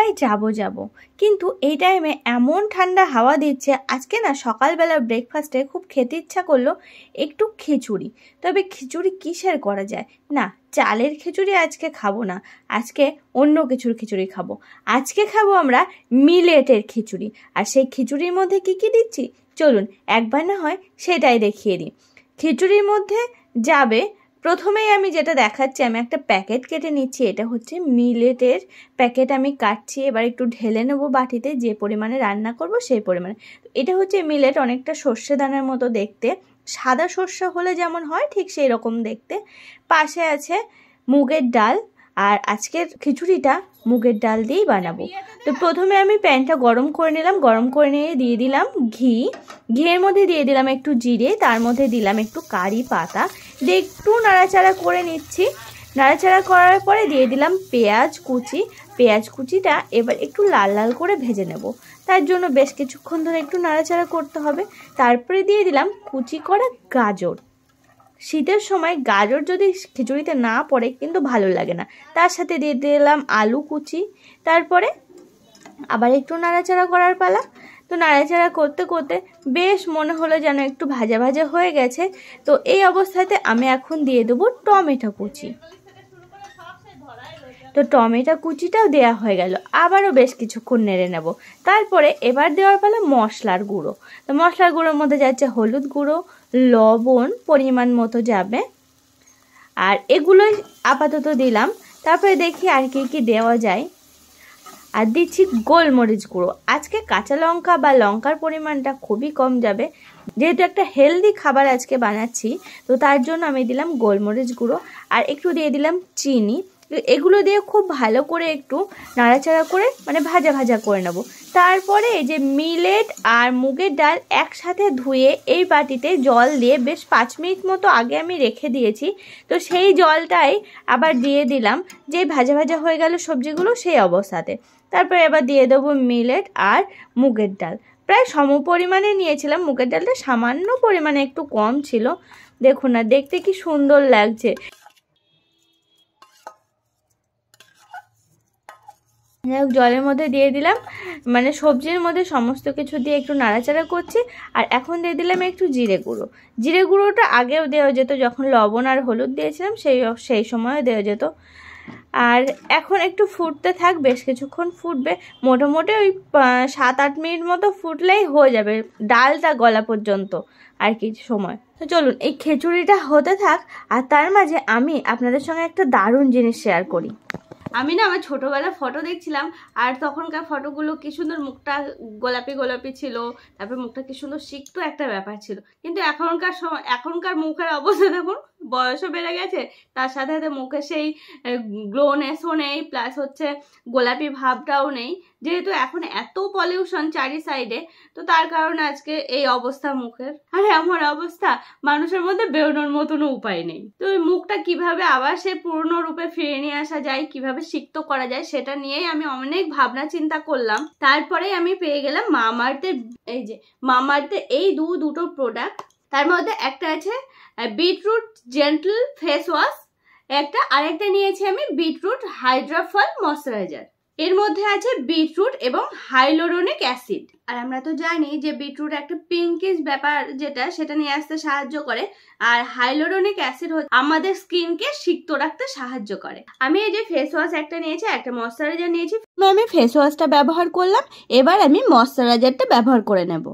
প্রায় যাব যাব কিন্তু এই টাইমে এমন ঠান্ডা হাওয়া দিচ্ছে আজকে না সকালবেলা ব্রেকফাস্টে খুব খেতে ইচ্ছা করলো একটু খিচুড়ি তবে খিচুড়ি কিসের করা যায় না চালের খিচুড়ি আজকে খাবো না আজকে অন্য কিছুর খিচুড়ি খাবো আজকে খাবো আমরা মিলেটের খিচুড়ি আর সেই খিচুড়ির মধ্যে কি কি দিচ্ছি চলুন একবার না হয় সেটাই দেখিয়ে দিই খিচুড়ির মধ্যে যাবে প্রথমেই আমি যেটা দেখাচ্ছি আমি একটা প্যাকেট কেটে নিচ্ছি এটা হচ্ছে মিলেটের প্যাকেট আমি কাটছি এবার একটু ঢেলে নেবো বাটিতে যে পরিমাণে রান্না করব সেই পরিমাণে এটা হচ্ছে মিলেট অনেকটা সর্ষে দানার মতো দেখতে সাদা সর্ষে হলে যেমন হয় ঠিক সেই রকম দেখতে পাশে আছে মুগের ডাল আর আজকের খিচুড়িটা মুগের ডাল দিয়েই বানাবো তো প্রথমে আমি প্যানটা গরম করে নিলাম গরম করে নিয়ে দিয়ে দিলাম ঘি ঘিয়ের মধ্যে দিয়ে দিলাম একটু জিরে তার মধ্যে দিলাম একটু কারি পাতা দিয়ে একটু নাড়াচাড়া করে নিচ্ছি নাড়াচাড়া করার পরে দিয়ে দিলাম পেঁয়াজ কুচি পেঁয়াজ কুচিটা এবার একটু লাল লাল করে ভেজে নেব তার জন্য বেশ কিছুক্ষণ ধরে একটু নাড়াচাড়া করতে হবে তারপরে দিয়ে দিলাম কুচি করা গাজর শীতের সময় গাজর যদি খিচুড়িতে না পড়ে কিন্তু ভালো লাগে না তার সাথে দিয়ে দিলাম আলু কুচি তারপরে আবার একটু নাড়াচাড়া করার পালা তো নাড়াচাড়া করতে করতে বেশ মনে হলো যেন একটু ভাজা ভাজা হয়ে গেছে তো এই অবস্থাতে আমি এখন দিয়ে দেবো টমেটো কুচি তো টমেটো কুচিটাও দেয়া হয়ে গেল আবারও বেশ কিছুক্ষণ নেড়ে নেব তারপরে এবার দেওয়ার পালা মশলার গুঁড়ো তো মশলার গুঁড়োর মধ্যে যাচ্ছে হলুদ গুঁড়ো লবণ পরিমাণ মতো যাবে আর এগুলোই আপাতত দিলাম তারপরে দেখি আর কি কি দেওয়া যায় আর দিচ্ছি গোলমরিচ গুঁড়ো আজকে কাঁচা লঙ্কা বা লঙ্কার পরিমাণটা খুবই কম যাবে যেহেতু একটা হেলদি খাবার আজকে বানাচ্ছি তো তার জন্য আমি দিলাম গোলমরিচ গুঁড়ো আর একটু দিয়ে দিলাম চিনি এগুলো দিয়ে খুব ভালো করে একটু নাড়াচাড়া করে মানে ভাজা ভাজা করে নেব তারপরে যে মিলেট আর মুগের ডাল একসাথে ধুয়ে এই বাটিতে জল দিয়ে বেশ পাঁচ মিনিট মতো আগে আমি রেখে দিয়েছি তো সেই জলটাই আবার দিয়ে দিলাম যে ভাজা ভাজা হয়ে গেল সবজিগুলো সেই অবস্থাতে তারপরে এবার দিয়ে দেবো মিলেট আর মুগের ডাল প্রায় সম পরিমাণে নিয়েছিলাম মুগের ডালটা সামান্য পরিমাণে একটু কম ছিল দেখুন না দেখতে কি সুন্দর লাগছে যাই হ্যাঁ, হোক জলের মধ্যে দিয়ে দিলাম মানে সবজির মধ্যে সমস্ত কিছু দিয়ে একটু নাড়াচাড়া করছি আর এখন দিয়ে দিলাম একটু জিরে গুঁড়ো জিরে গুঁড়োটা আগেও দেওয়া যেত যখন লবণ আর হলুদ দিয়েছিলাম সেই সেই সময়ও দেওয়া যেত আর এখন একটু ফুটতে থাক বেশ কিছুক্ষণ ফুটবে মোটামুটি ওই সাত আট মিনিট মতো ফুটলেই হয়ে যাবে ডালটা গলা পর্যন্ত আর কি সময় তো চলুন এই খিচুড়িটা হতে থাক আর তার মাঝে আমি আপনাদের সঙ্গে একটা দারুণ জিনিস শেয়ার করি আমি না আমার ছোটোবেলা ফটো দেখছিলাম আর তখনকার ফটোগুলো কী সুন্দর মুখটা গোলাপি গোলাপি ছিল তারপর মুখটা কী সুন্দর শিখতো একটা ব্যাপার ছিল কিন্তু এখনকার সময় এখনকার মুখের অবস্থা দেখুন বয়সও বেড়ে গেছে তার সাথে সাথে মুখে সেই গ্লোনেসও নেই প্লাস হচ্ছে গোলাপি ভাবটাও নেই যেহেতু এখন এত পলিউশন চারি সাইডে তো তার কারণে আজকে এই অবস্থা মুখের আর এমন অবস্থা মানুষের মধ্যে বেরোনোর মতনও উপায় নেই তো ওই মুখটা কিভাবে আবার সে পূর্ণরূপে ফিরে নিয়ে আসা যায় কিভাবে সিক্ত করা যায় সেটা নিয়েই আমি অনেক ভাবনা চিন্তা করলাম তারপরে আমি পেয়ে গেলাম মামার্থের এই যে মামার্থের এই দু দুটো প্রোডাক্ট তার মধ্যে একটা আছে বিটরুট জেন্টল ফেস ওয়াশ একটা আরেকটা নিয়েছি আমি বিটরুট হাইড্রাফল ময়শ্চারাইজার এর মধ্যে আছে বিটরুট এবং হাইলোরোনিক অ্যাসিড আর আমরা তো জানি যে বিটরুট একটা পিঙ্কিস ব্যাপার যেটা সেটা নিয়ে আসতে সাহায্য করে আর হাইলোরোনিক অ্যাসিড আমাদের স্কিনকে সিক্ত রাখতে সাহায্য করে আমি এই যে ফেস ওয়াশ একটা নিয়েছি একটা ময়শ্চারাইজার নিয়েছি আমি ফেস ওয়াশটা ব্যবহার করলাম এবার আমি ময়শ্চারাইজারটা ব্যবহার করে নেবো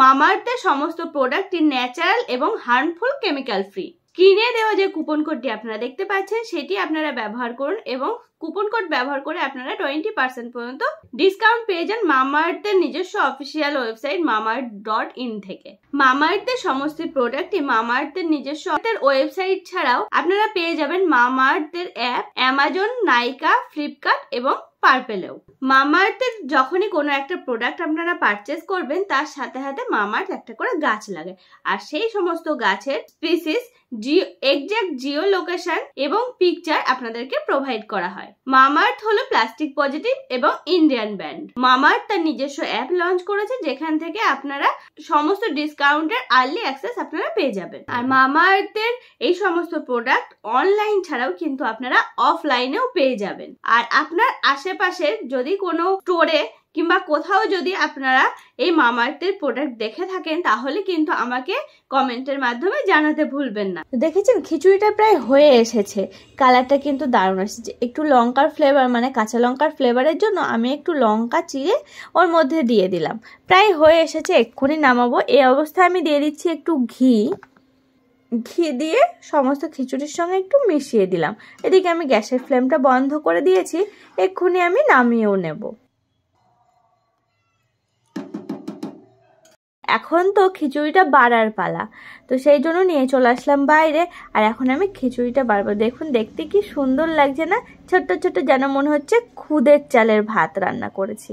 মামার্থের সমস্ত প্রোডাক্টটি ন্যাচারাল এবং হার্মফুল কেমিক্যাল ফ্রি কিনে দেওয়া যে কুপন কোডটি আপনারা দেখতে পাচ্ছেন সেটি আপনারা ব্যবহার করুন এবং কুপন কোড ব্যবহার করে আপনারা টোয়েন্টি পার্সেন্ট পর্যন্ত ডিসকাউন্ট পেয়ে যান মামার্থের নিজস্ব official website Mamaearth dot in থেকে মামার্থের সমস্ত প্রোডাক্টই মামার্থের নিজস্ব ওয়েবসাইট ছাড়াও আপনারা পেয়ে যাবেন মামার্থের অ্যাপ অ্যামাজন নাইকা ফ্লিপকার্ট এবং পার্পেলেও মামার্থের যখনই কোনো একটা প্রোডাক্ট আপনারা পারচেস করবেন তার সাথে সাথে মামার্থ একটা করে গাছ লাগে আর সেই সমস্ত গাছের species geo exact geo location এবং পিকচার আপনাদেরকে প্রোভাইড করা হয় হয় মামার্থ হলো প্লাস্টিক পজিটিভ এবং ইন্ডিয়ান ব্র্যান্ড মামার্থ তার নিজস্ব অ্যাপ লঞ্চ করেছে যেখান থেকে আপনারা সমস্ত ডিসকাউন্টের আর্লি অ্যাক্সেস আপনারা পেয়ে যাবেন আর মামার্থের এই সমস্ত প্রোডাক্ট অনলাইন ছাড়াও কিন্তু আপনারা অফলাইনেও পেয়ে যাবেন আর আপনার আশেপাশে যদি কোনো স্টোরে বা কোথাও যদি আপনারা এই মামার্থের প্রোডাক্ট দেখে থাকেন তাহলে কিন্তু আমাকে কমেন্টের মাধ্যমে জানাতে ভুলবেন না দেখেছেন খিচুড়িটা প্রায় হয়ে এসেছে কালারটা কিন্তু দারুণ এসেছে একটু লঙ্কার ফ্লেভার মানে কাঁচা লঙ্কার ফ্লেভারের জন্য আমি একটু লঙ্কা চিড়ে ওর মধ্যে দিয়ে দিলাম প্রায় হয়ে এসেছে এক্ষুনি নামাবো এই অবস্থায় আমি দিয়ে দিচ্ছি একটু ঘি ঘি দিয়ে সমস্ত খিচুড়ির সঙ্গে একটু মিশিয়ে দিলাম এদিকে আমি গ্যাসের ফ্লেমটা বন্ধ করে দিয়েছি এক্ষুনি আমি নামিয়েও নেবো এখন তো খিচুড়িটা বাড়ার পালা তো সেই জন্য নিয়ে চলে আসলাম বাইরে আর এখন আমি খিচুড়িটা বাড়বো দেখুন দেখতে কি সুন্দর লাগছে না ছোট্ট ছোট্ট যেন মনে হচ্ছে খুদের চালের ভাত রান্না করেছি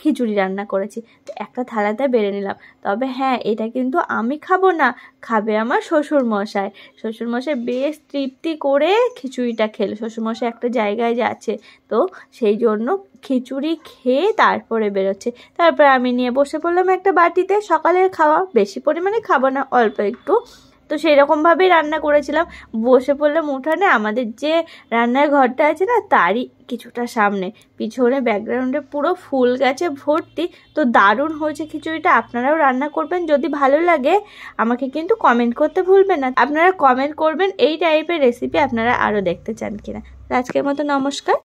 খিচুড়ি রান্না করেছি তো একটা থালাতে বেড়ে নিলাম তবে হ্যাঁ এটা কিন্তু আমি খাবো না খাবে আমার শ্বশুর মশাই শ্বশুর মশাই বেশ তৃপ্তি করে খিচুড়িটা খেলো শ্বশুর মশাই একটা জায়গায় যাচ্ছে তো সেই জন্য খিচুড়ি খেয়ে তারপরে বেরোচ্ছে তারপরে আমি নিয়ে বসে পড়লাম একটা বাটিতে সকালের খাওয়া বেশি পরিমাণে খাবো না অল্প একটু তো সেই রকমভাবেই রান্না করেছিলাম বসে পড়লাম উঠানে আমাদের যে রান্নার ঘরটা আছে না তারই কিছুটা সামনে পিছনে ব্যাকগ্রাউন্ডে পুরো ফুল গাছে ভর্তি তো দারুণ হয়েছে খিচুড়িটা আপনারাও রান্না করবেন যদি ভালো লাগে আমাকে কিন্তু কমেন্ট করতে ভুলবেন না আপনারা কমেন্ট করবেন এই টাইপের রেসিপি আপনারা আরও দেখতে চান কিনা আজকের মতো নমস্কার